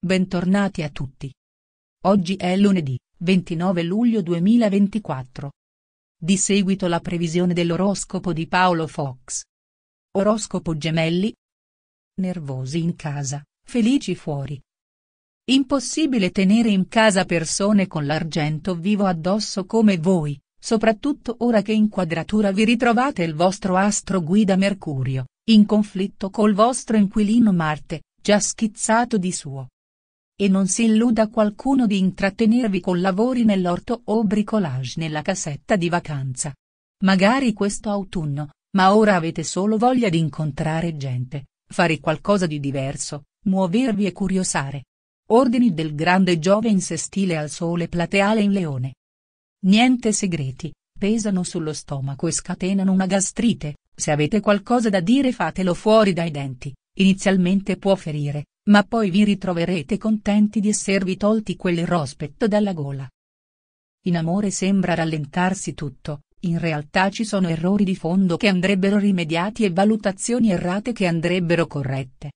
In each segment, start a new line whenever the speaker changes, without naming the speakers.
Bentornati a tutti. Oggi è lunedì, 29 luglio 2024. Di seguito la previsione dell'oroscopo di Paolo Fox. Oroscopo gemelli. Nervosi in casa, felici fuori. Impossibile tenere in casa persone con l'argento vivo addosso come voi, soprattutto ora che in quadratura vi ritrovate il vostro astro guida Mercurio, in conflitto col vostro inquilino Marte, già schizzato di suo. E non si illuda qualcuno di intrattenervi con lavori nell'orto o bricolage nella casetta di vacanza. Magari questo autunno, ma ora avete solo voglia di incontrare gente, fare qualcosa di diverso, muovervi e curiosare. Ordini del grande Giove Jovens stile al sole plateale in leone. Niente segreti, pesano sullo stomaco e scatenano una gastrite, se avete qualcosa da dire fatelo fuori dai denti, inizialmente può ferire, ma poi vi ritroverete contenti di esservi tolti quel rospetto dalla gola. In amore sembra rallentarsi tutto, in realtà ci sono errori di fondo che andrebbero rimediati e valutazioni errate che andrebbero corrette.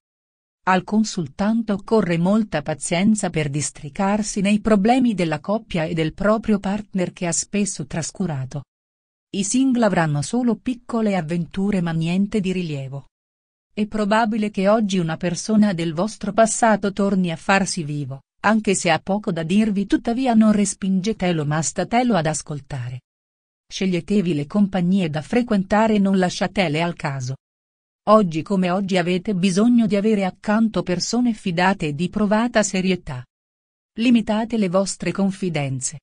Al consultante occorre molta pazienza per districarsi nei problemi della coppia e del proprio partner che ha spesso trascurato. I single avranno solo piccole avventure ma niente di rilievo. È probabile che oggi una persona del vostro passato torni a farsi vivo, anche se ha poco da dirvi tuttavia non respingetelo ma statelo ad ascoltare. Sceglietevi le compagnie da frequentare e non lasciatele al caso. Oggi come oggi avete bisogno di avere accanto persone fidate e di provata serietà. Limitate le vostre confidenze.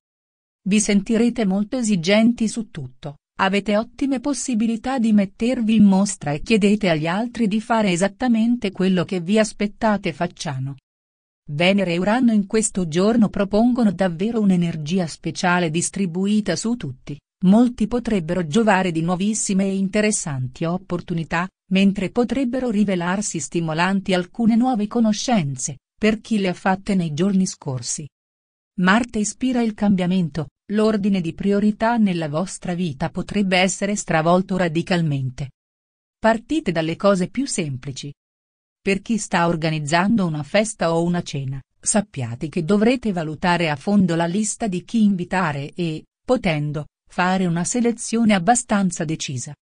Vi sentirete molto esigenti su tutto, Avete ottime possibilità di mettervi in mostra e chiedete agli altri di fare esattamente quello che vi aspettate facciano. Venere e Urano in questo giorno propongono davvero un'energia speciale distribuita su tutti, molti potrebbero giovare di nuovissime e interessanti opportunità, mentre potrebbero rivelarsi stimolanti alcune nuove conoscenze, per chi le ha fatte nei giorni scorsi. Marte ispira il cambiamento, l'ordine di priorità nella vostra vita potrebbe essere stravolto radicalmente. Partite dalle cose più semplici. Per chi sta organizzando una festa o una cena, sappiate che dovrete valutare a fondo la lista di chi invitare e, potendo, fare una selezione abbastanza decisa.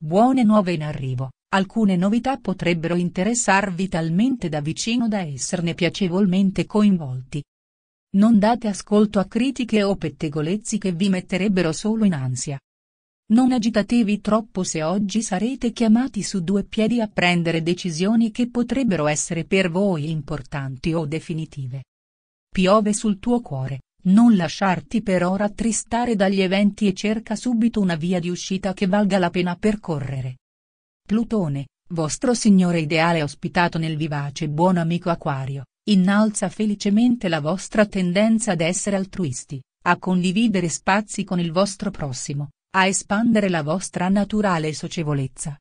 Buone nuove in arrivo. Alcune novità potrebbero interessarvi talmente da vicino da esserne piacevolmente coinvolti, non date ascolto a critiche o pettegolezzi che vi metterebbero solo in ansia. Non agitatevi troppo se oggi sarete chiamati su due piedi a prendere decisioni che potrebbero essere per voi importanti o definitive. Piove sul tuo cuore, non lasciarti per ora tristare dagli eventi e cerca subito una via di uscita che valga la pena percorrere. Plutone, vostro signore ideale ospitato nel vivace buon amico Aquario, Innalza felicemente la vostra tendenza ad essere altruisti, a condividere spazi con il vostro prossimo, a espandere la vostra naturale socievolezza.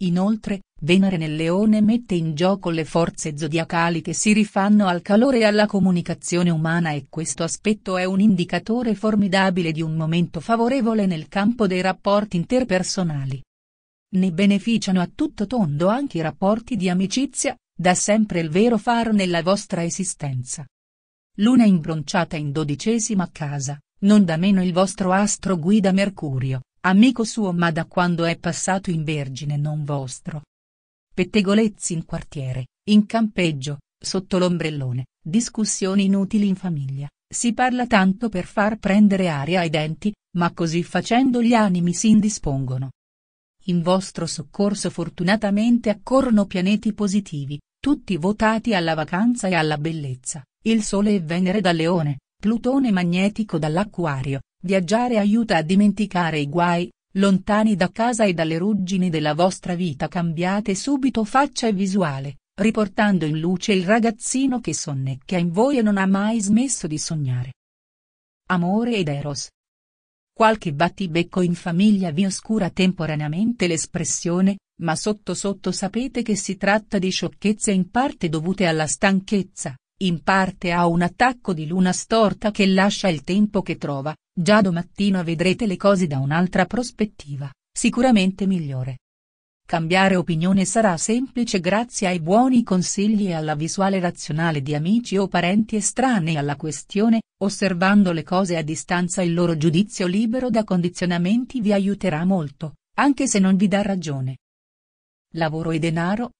Inoltre, Venere nel leone mette in gioco le forze zodiacali che si rifanno al calore e alla comunicazione umana e questo aspetto è un indicatore formidabile di un momento favorevole nel campo dei rapporti interpersonali. Ne beneficiano a tutto tondo anche i rapporti di amicizia, da sempre il vero faro nella vostra esistenza. Luna imbronciata in dodicesima casa, non da meno il vostro astro guida Mercurio, amico suo ma da quando è passato in vergine non vostro. Pettegolezzi in quartiere, in campeggio, sotto l'ombrellone, discussioni inutili in famiglia, si parla tanto per far prendere aria ai denti, ma così facendo gli animi si indispongono. In vostro soccorso fortunatamente accorrono pianeti positivi, tutti votati alla vacanza e alla bellezza, il Sole e Venere da Leone, Plutone magnetico dall'Acquario, viaggiare aiuta a dimenticare i guai, lontani da casa e dalle ruggini della vostra vita cambiate subito faccia e visuale, riportando in luce il ragazzino che sonnecchia in voi e non ha mai smesso di sognare. Amore ed Eros. Qualche battibecco in famiglia vi oscura temporaneamente l'espressione, ma sotto sotto sapete che si tratta di sciocchezze in parte dovute alla stanchezza, in parte a un attacco di luna storta che lascia il tempo che trova, già domattina vedrete le cose da un'altra prospettiva, sicuramente migliore. Cambiare opinione sarà semplice grazie ai buoni consigli e alla visuale razionale di amici o parenti estranei alla questione, osservando le cose a distanza il loro giudizio libero da condizionamenti vi aiuterà molto, anche se non vi dà ragione. Lavoro e denaro?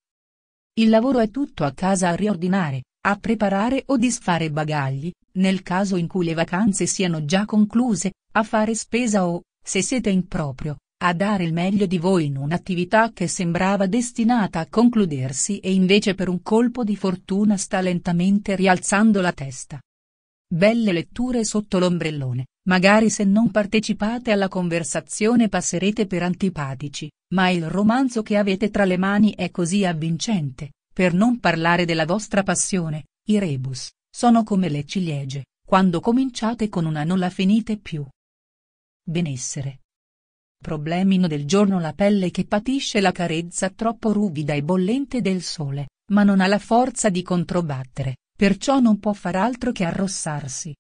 Il lavoro è tutto a casa a riordinare, a preparare o disfare bagagli, nel caso in cui le vacanze siano già concluse, a fare spesa o, se siete in proprio, a dare il meglio di voi in un'attività che sembrava destinata a concludersi e invece per un colpo di fortuna sta lentamente rialzando la testa. Belle letture sotto l'ombrellone, Magari se non partecipate alla conversazione passerete per antipatici, ma il romanzo che avete tra le mani è così avvincente, per non parlare della vostra passione, i rebus, sono come le ciliegie, quando cominciate con una non la finite più. Benessere. Problemino del giorno la pelle che patisce la carezza troppo ruvida e bollente del sole, ma non ha la forza di controbattere, perciò non può far altro che arrossarsi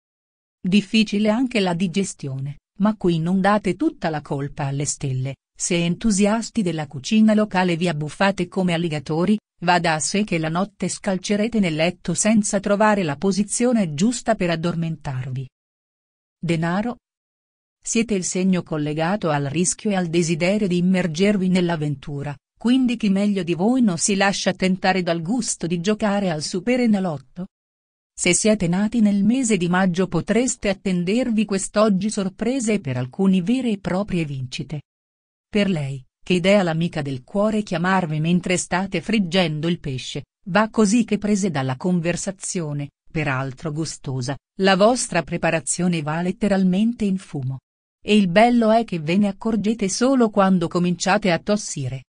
Difficile anche la digestione, ma qui non date tutta la colpa alle stelle, se entusiasti della cucina locale vi abbuffate come alligatori, va da sé che la notte scalcerete nel letto senza trovare la posizione giusta per addormentarvi. Denaro. Siete il segno collegato al rischio e al desiderio di immergervi nell'avventura, quindi chi meglio di voi non si lascia tentare dal gusto di giocare al superenalotto? Se siete nati nel mese di maggio potreste attendervi quest'oggi sorprese per alcuni vere e proprie vincite. Per lei, che idea l'amica del cuore chiamarvi mentre state friggendo il pesce, va così che prese dalla conversazione, peraltro gustosa, la vostra preparazione va letteralmente in fumo. E il bello è che ve ne accorgete solo quando cominciate a tossire.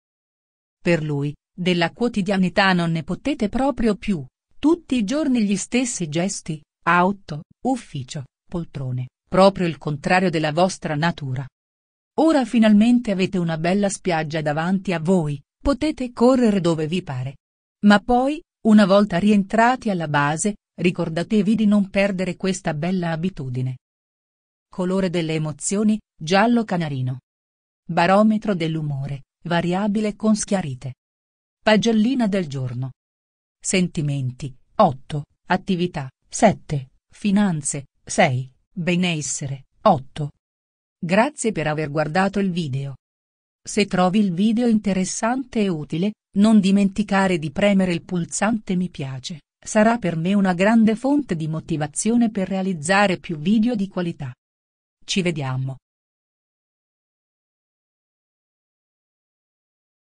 Per lui, della quotidianità non ne potete proprio più, tutti i giorni gli stessi gesti, auto, ufficio, poltrone, proprio il contrario della vostra natura. Ora finalmente avete una bella spiaggia davanti a voi, potete correre dove vi pare. Ma poi, una volta rientrati alla base, ricordatevi di non perdere questa bella abitudine. Colore delle emozioni, giallo canarino. Barometro dell'umore, variabile con schiarite. Pagellina del giorno sentimenti, 8, attività, 7, finanze, 6, benessere, 8. Grazie per aver guardato il video. Se trovi il video interessante e utile, non dimenticare di premere il pulsante mi piace, sarà per me una grande fonte di motivazione per realizzare più video di qualità. Ci vediamo.